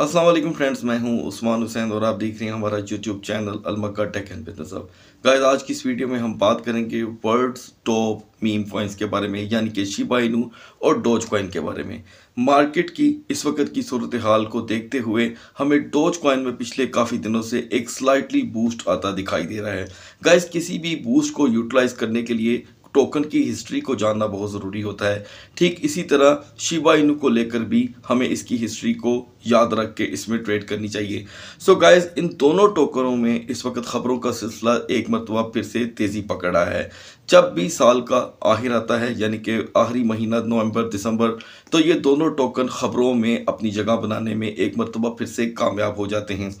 अस्सलाम वालेकुम फ्रेंड्स मैं हूं उस्मान हुसैन और आप देख रहे हैं हमारा यूट्यूब चैनल अलमक्का टेक एंड बिजनेस अब गाइस आज की इस वीडियो में हम बात करेंगे वर्ल्ड्स टॉप मीम कॉइंस के बारे में यानी कि शिबाइनू और डोज कॉइन के बारे में मार्केट की इस वक्त की सूरत हाल को देखते हुए हमें डोज कॉइन में पिछले काफ़ी दिनों से एक स्लाइटली बूस्ट आता दिखाई दे रहा है गाइस किसी भी बूस्ट को यूटिलाइज करने के लिए टोकन की हिस्ट्री को जानना बहुत ज़रूरी होता है ठीक इसी तरह शिबा इनू को लेकर भी हमें इसकी हिस्ट्री को याद रख के इसमें ट्रेड करनी चाहिए सो so गाइस इन दोनों टोकनों में इस वक्त खबरों का सिलसिला एक मरतबा फिर से तेज़ी पकड़ा है जब भी साल का आखिर आता है यानी कि आखिरी महीना नवंबर दिसंबर तो ये दोनों टोकन खबरों में अपनी जगह बनाने में एक मरतबा फिर से कामयाब हो जाते हैं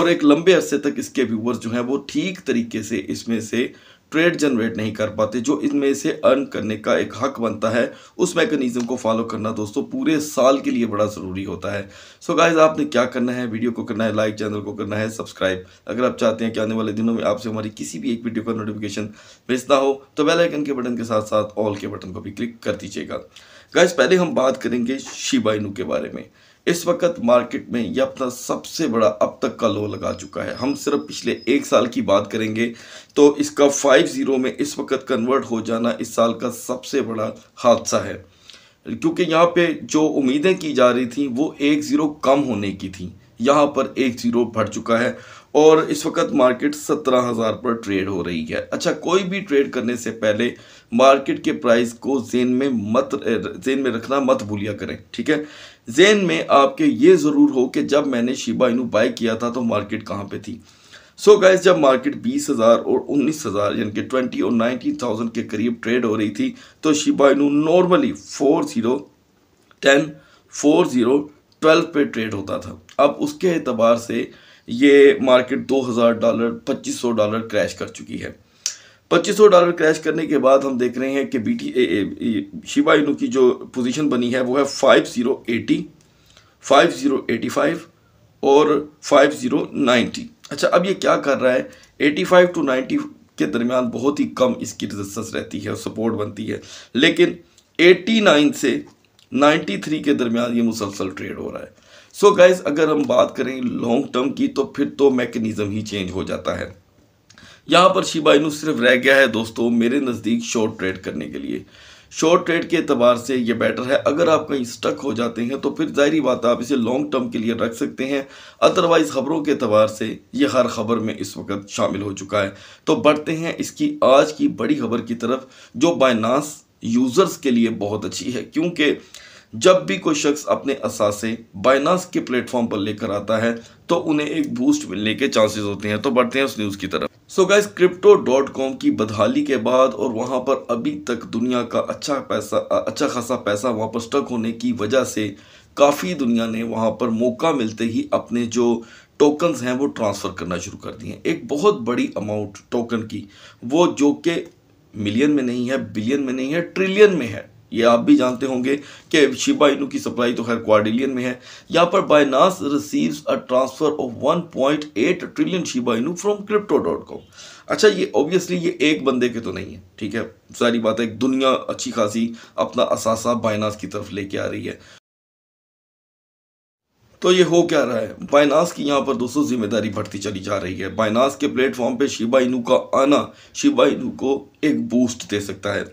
और एक लंबे अरसे तक इसके व्यूवर्स जो हैं वो ठीक तरीके से इसमें से ट्रेड जनरेट नहीं कर पाते जो इनमें से अर्न करने का एक हक बनता है उस मैकेनिज्म को फॉलो करना दोस्तों पूरे साल के लिए बड़ा ज़रूरी होता है सो so गाइज आपने क्या करना है वीडियो को करना है लाइक चैनल को करना है सब्सक्राइब अगर आप चाहते हैं कि आने वाले दिनों में आपसे हमारी किसी भी एक वीडियो का नोटिफिकेशन भेजना हो तो बेलाइकन के बटन के साथ साथ ऑल के बटन को भी क्लिक कर दीजिएगा गाइज पहले हम बात करेंगे शिबाइनू के बारे में इस वक्त मार्केट में यह अपना सबसे बड़ा अब तक का लो लगा चुका है हम सिर्फ पिछले एक साल की बात करेंगे तो इसका फाइव ज़ीरो में इस वक्त कन्वर्ट हो जाना इस साल का सबसे बड़ा हादसा है क्योंकि यहाँ पे जो उम्मीदें की जा रही थी वो एक ज़ीरो कम होने की थी यहाँ पर एक ज़ीरो बढ़ चुका है और इस वक्त मार्केट सत्रह हज़ार पर ट्रेड हो रही है अच्छा कोई भी ट्रेड करने से पहले मार्केट के प्राइस को जेन में मत जेन में रखना मत भूलिया करें ठीक है जेन में आपके ये ज़रूर हो कि जब मैंने शिबा इनू बाय किया था तो मार्केट कहाँ पे थी सो so गैस जब मार्केट बीस हज़ार और उन्नीस हज़ार यानी कि ट्वेंटी और नाइनटीन थाउजेंड के करीब ट्रेड हो रही थी तो Shiba Inu normally four zero ten four zero twelve पे ट्रेड होता था अब उसके अतबार से ये मार्केट दो हज़ार डॉलर पच्चीस सौ डॉलर क्रैश कर चुकी है सौ डॉलर क्रैश करने के बाद हम देख रहे हैं कि बी टी शिवा इनू की जो पोजीशन बनी है वो है five zero eighty five zero eighty five और फाइव ज़ीरो नाइन्टी अच्छा अब ये क्या कर रहा है एटी फाइव टू नाइन्टी के दरमियान बहुत ही कम इसकी रजिस्टेंस रहती है और सपोर्ट बनती है लेकिन एटी नाइन से नाइन्टी थ्री के दरमियान ये मुसलसल ट्रेड हो रहा है सो so गाइज अगर हम बात करें लॉन्ग टर्म की तो फिर तो मैकेनिज़म ही चेंज हो जाता है यहाँ पर शिबा इनू सिर्फ रह गया है दोस्तों मेरे नज़दीक शॉर्ट ट्रेड करने के लिए शॉर्ट ट्रेड के अतबार से ये बेटर है अगर आप कहीं स्टक हो जाते हैं तो फिर जाहरी बात आप इसे लॉन्ग टर्म के लिए रख सकते हैं अदरवाइज़ ख़बरों के अतबार से ये हर खबर में इस वक्त शामिल हो चुका है तो बढ़ते हैं इसकी आज की बड़ी खबर की तरफ जो बाइनास यूज़र्स के लिए बहुत अच्छी है क्योंकि जब भी कोई शख्स अपने असासे बाइनास के प्लेटफॉर्म पर लेकर आता है तो उन्हें एक बूस्ट मिलने के चांसेस होते हैं तो बढ़ते हैं उस न्यूज़ की तरफ so guys crypto dot com की बदहाली के बाद और वहाँ पर अभी तक दुनिया का अच्छा पैसा अच्छा खासा पैसा वहाँ पर स्टक होने की वजह से काफ़ी दुनिया ने वहाँ पर मौका मिलते ही अपने जो टोकन्स हैं वो ट्रांसफ़र करना शुरू कर दिए हैं एक बहुत बड़ी अमाउंट टोकन की वो जो कि मिलियन में नहीं है बिलियन में नहीं है ट्रिलियन में है ये आप भी जानते होंगे कि शिबा इनू की सप्लाई तो खैर क्वाडिलियन में है यहाँ पर Binance receives a transfer of 1.8 trillion Shiba Inu from crypto dot com अच्छा ये ऑब्वियसली ये एक बंदे के तो नहीं है ठीक है सारी बात है दुनिया अच्छी खासी अपना असासा बायनास की तरफ लेके आ रही है तो ये हो क्या रहा है बाइनास की यहाँ पर दोस्तों जिम्मेदारी बढ़ती चली जा रही है बाइनास के प्लेटफॉर्म पे शिबा इनू का आना शिबा इनू को एक बूस्ट दे सकता है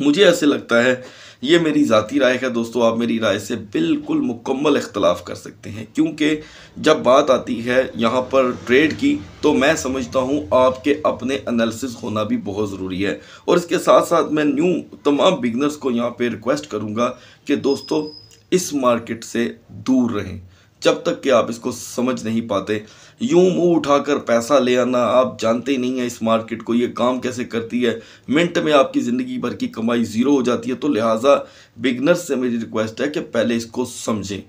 मुझे ऐसे लगता है ये मेरी ज़ाती राय है दोस्तों आप मेरी राय से बिल्कुल मुकम्मल इख्तलाफ कर सकते हैं क्योंकि जब बात आती है यहाँ पर ट्रेड की तो मैं समझता हूँ आपके अपने एनालिसिस होना भी बहुत ज़रूरी है और इसके साथ साथ मैं न्यू तमाम बिगनर्स को यहाँ पे रिक्वेस्ट करूँगा कि दोस्तों इस मार्केट से दूर रहें जब तक कि आप इसको समझ नहीं पाते यूं मुंह उठाकर पैसा ले आना आप जानते नहीं हैं इस मार्केट को ये काम कैसे करती है मिनट में आपकी ज़िंदगी भर की कमाई ज़ीरो हो जाती है तो लिहाजा बिगनर्स से मेरी रिक्वेस्ट है कि पहले इसको समझें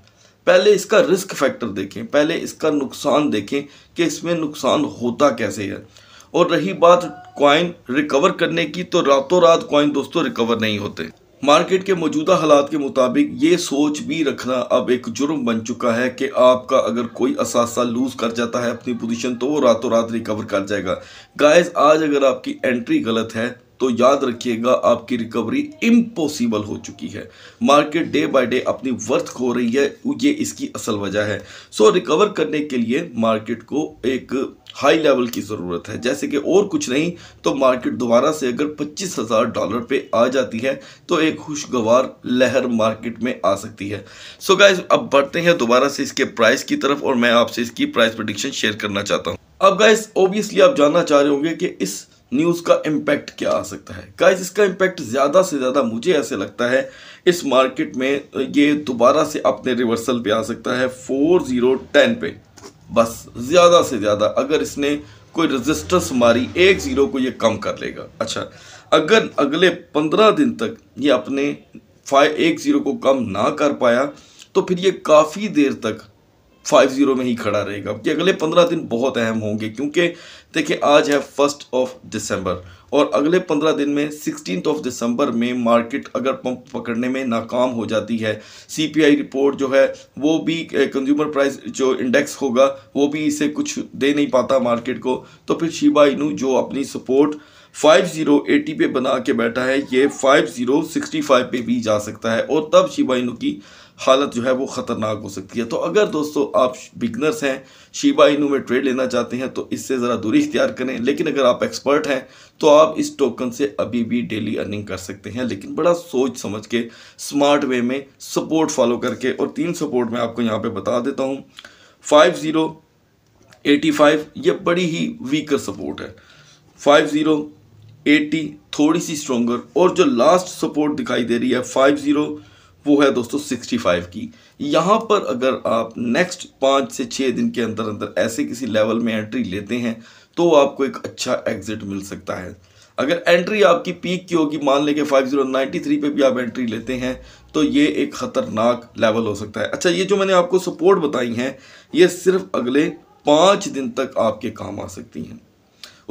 पहले इसका रिस्क फैक्टर देखें पहले इसका नुकसान देखें कि इसमें नुकसान होता कैसे है और रही बात कॉइन रिकवर करने की तो रातों रात कॉइन दोस्तों रिकवर नहीं होते मार्केट के मौजूदा हालात के मुताबिक ये सोच भी रखना अब एक जुर्म बन चुका है कि आपका अगर कोई असासा लूज कर जाता है अपनी पोजीशन तो वो रातों रात रिकवर कर जाएगा गाइस आज अगर आपकी एंट्री गलत है तो याद रखिएगा आपकी रिकवरी इम्पॉसिबल हो चुकी है मार्केट डे बाय डे अपनी वर्थ खो रही है ये इसकी असल वजह है सो रिकवर करने के लिए मार्केट को एक हाई लेवल की ज़रूरत है जैसे कि और कुछ नहीं तो मार्केट दोबारा से अगर पच्चीस हज़ार डॉलर पे आ जाती है तो एक खुशगवार लहर मार्केट में आ सकती है सो so गाइज अब बढ़ते हैं दोबारा से इसके प्राइस की तरफ और मैं आपसे इसकी प्राइस प्रडिक्शन शेयर करना चाहता हूँ अब गाइज ओबियसली आप जानना चाह रहे होंगे कि इस न्यूज़ का इम्पैक्ट क्या आ सकता है गाइज इसका इम्पैक्ट ज़्यादा से ज़्यादा मुझे ऐसे लगता है इस मार्केट में ये दोबारा से अपने रिवर्सल पे आ सकता है फोर ज़ीरो टेन पे बस ज़्यादा से ज़्यादा अगर इसने कोई रजिस्टेंस मारी एक ज़ीरो को ये कम कर लेगा अच्छा अगर अगले पंद्रह दिन तक ये अपने फाइव एक ज़ीरो को कम ना कर पाया तो फिर ये काफ़ी देर तक फाइव ज़ीरो में ही खड़ा रहेगा कि अगले पंद्रह दिन बहुत अहम होंगे क्योंकि देखिए आज है फर्स्ट ऑफ दिसंबर और अगले पंद्रह दिन में सिक्सटीन ऑफ दिसंबर में मार्केट अगर पंप पकड़ने में नाकाम हो जाती है सीपीआई रिपोर्ट जो है वो भी कंज्यूमर प्राइस जो इंडेक्स होगा वो भी इसे कुछ दे नहीं पाता मार्केट को तो फिर शिबा इनू जो अपनी सपोर्ट 5080 पे बना के बैठा है ये 5065 पे भी जा सकता है और तब शिबा इनू की हालत जो है वो ख़तरनाक हो सकती है तो अगर दोस्तों आप बिगनर्स हैं शिबा इनू में ट्रेड लेना चाहते हैं तो इससे ज़रा दूरी इख्तियार करें लेकिन अगर आप एक्सपर्ट हैं तो आप इस टोकन से अभी भी डेली अर्निंग कर सकते हैं लेकिन बड़ा सोच समझ के स्मार्ट वे में सपोर्ट फॉलो करके और तीन सपोर्ट मैं आपको यहाँ पर बता देता हूँ फाइव ज़ीरो एटी फाइव बड़ी ही वीकर सपोर्ट है फाइव ज़ीरो एटी थोड़ी सी स्ट्रोंगर और जो लास्ट सपोर्ट दिखाई दे रही है फाइव ज़ीरो वो है दोस्तों 65 की यहाँ पर अगर आप नेक्स्ट पाँच से छः दिन के अंदर अंदर ऐसे किसी लेवल में एंट्री लेते हैं तो आपको एक अच्छा एग्जिट मिल सकता है अगर एंट्री आपकी पीक की होगी मान लें कि 5093 पे भी आप एंट्री लेते हैं तो ये एक ख़तरनाक लेवल हो सकता है अच्छा ये जो मैंने आपको सपोर्ट बताई हैं ये सिर्फ अगले पाँच दिन तक आपके काम आ सकती हैं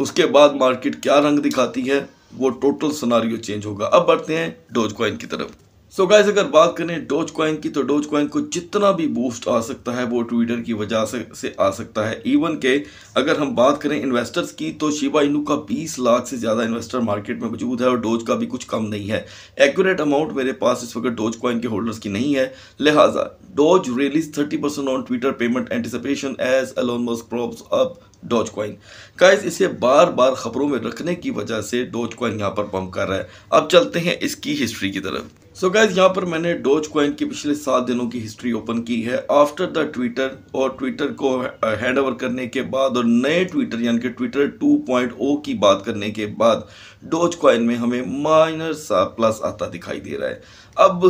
उसके बाद मार्केट क्या रंग दिखाती है वो टोटल सनारियो चेंज होगा अब बढ़ते हैं डोज क्वाइन की तरफ सो so गाइज अगर बात करें डोज क्वाइन की तो डोज कॉइन को जितना भी बूस्ट आ सकता है वो ट्विटर की वजह से, से आ सकता है इवन के अगर हम बात करें इन्वेस्टर्स की तो शिवा इनू का 20 लाख से ज़्यादा इन्वेस्टर मार्केट में मौजूद है और डोज का भी कुछ कम नहीं है एक्यूरेट अमाउंट मेरे पास इस वक्त डोज क्वाइन के होल्डर्स की नहीं है लिहाजा Doge rallies thirty percent on Twitter payment anticipation as Elon props up Doge coin guys इसे बार बार खबरों में रखने की वजह से डोज क्वाइन यहाँ पर पंप कर रहा है अब चलते हैं इसकी हिस्ट्री की तरफ सो so गाइज यहाँ पर मैंने डोज क्वाइन की पिछले सात दिनों की हिस्ट्री ओपन की है आफ्टर द ट्विटर और ट्विटर को हैंड uh, ओवर करने के बाद और नए ट्विटर यानी कि ट्विटर 2.0 की बात करने के बाद डोज क्वाइन में हमें माइनर सा प्लस आता दिखाई दे रहा है अब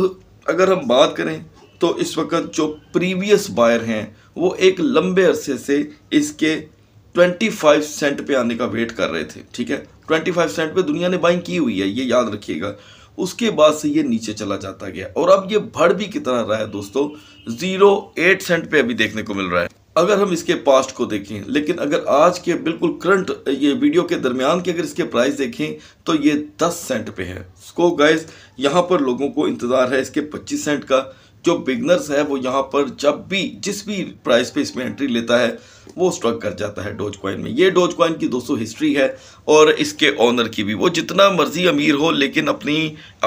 अगर हम बात करें तो इस वक्त जो प्रीवियस बायर हैं वो एक लंबे अरसे से इसके 25 सेंट पे आने का वेट कर रहे थे ठीक है 25 सेंट पे दुनिया ने बाइंग की हुई है ये याद रखिएगा उसके बाद से ये नीचे चला जाता गया और अब ये भड़ भी कितना रहा है दोस्तों जीरो एट सेंट पे अभी देखने को मिल रहा है अगर हम इसके पास्ट को देखें लेकिन अगर आज के बिल्कुल करंट ये वीडियो के दरमियान के अगर इसके प्राइस देखें तो ये 10 सेंट पे है इसको गाइज यहाँ पर लोगों को इंतज़ार है इसके 25 सेंट का जो बिगनर्स है वो यहाँ पर जब भी जिस भी प्राइस पे इसमें एंट्री लेता है वो स्ट्रक कर जाता है डोज कॉइन में ये डोज कॉइन की दोस्तों हिस्ट्री है और इसके ऑनर की भी वो जितना मर्जी अमीर हो लेकिन अपनी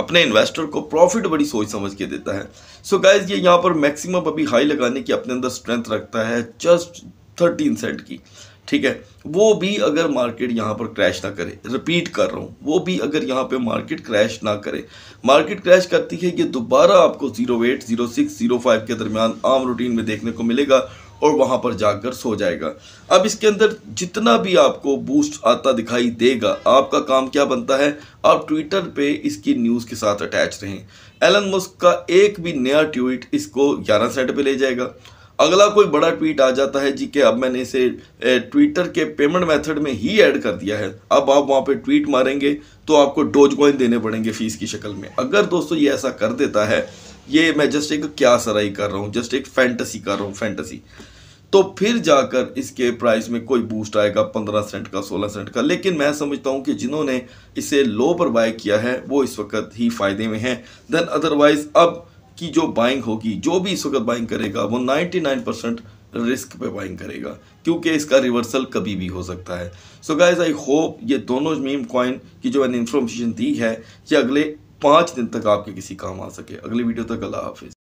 अपने इन्वेस्टर को प्रॉफिट बड़ी सोच समझ के देता है सो so गाइज ये यहाँ पर मैक्सिमम अभी हाई लगाने की अपने अंदर स्ट्रेंथ रखता है जस्ट थर्टीन सेंट की ठीक है वो भी अगर मार्केट यहाँ पर क्रैश ना करे रिपीट कर रहा हूँ वो भी अगर यहाँ पे मार्केट क्रैश ना करे मार्केट क्रैश करती है ये दोबारा आपको zero eight zero six zero five के दरमियान आम रूटीन में देखने को मिलेगा और वहाँ पर जाकर सो जाएगा अब इसके अंदर जितना भी आपको बूस्ट आता दिखाई देगा आपका काम क्या बनता है आप ट्विटर पे इसकी न्यूज़ के साथ अटैच रहें एलन मुस्क का एक भी नया ट्वीट इसको ग्यारह सेंट पे ले जाएगा अगला कोई बड़ा ट्वीट आ जाता है जी कि अब मैंने इसे ट्विटर के पेमेंट मेथड में ही ऐड कर दिया है अब आप वहाँ पे ट्वीट मारेंगे तो आपको डोज कॉइन देने पड़ेंगे फीस की शक्ल में अगर दोस्तों ये ऐसा कर देता है ये मैं जस्ट एक क्या सराई कर रहा हूँ जस्ट एक फैंटसी कर रहा हूँ फैंटसी तो फिर जाकर इसके प्राइस में कोई बूस्ट आएगा पंद्रह सेंट का सोलह सेंट का लेकिन मैं समझता हूँ कि जिन्होंने इसे लो पर बाय किया है वो इस वक्त ही फायदे में हैं देन अदरवाइज अब की जो बाइंग होगी जो भी इस वक्त बाइंग करेगा वो 99 परसेंट रिस्क पे बाइंग करेगा क्योंकि इसका रिवर्सल कभी भी हो सकता है सो गाइज आई होप ये दोनों मीम कॉइन की जो मैंने इन्फॉर्मेशन दी है ये अगले पाँच दिन तक आपके किसी काम आ सके अगली वीडियो तक अल्लाह हाफिज़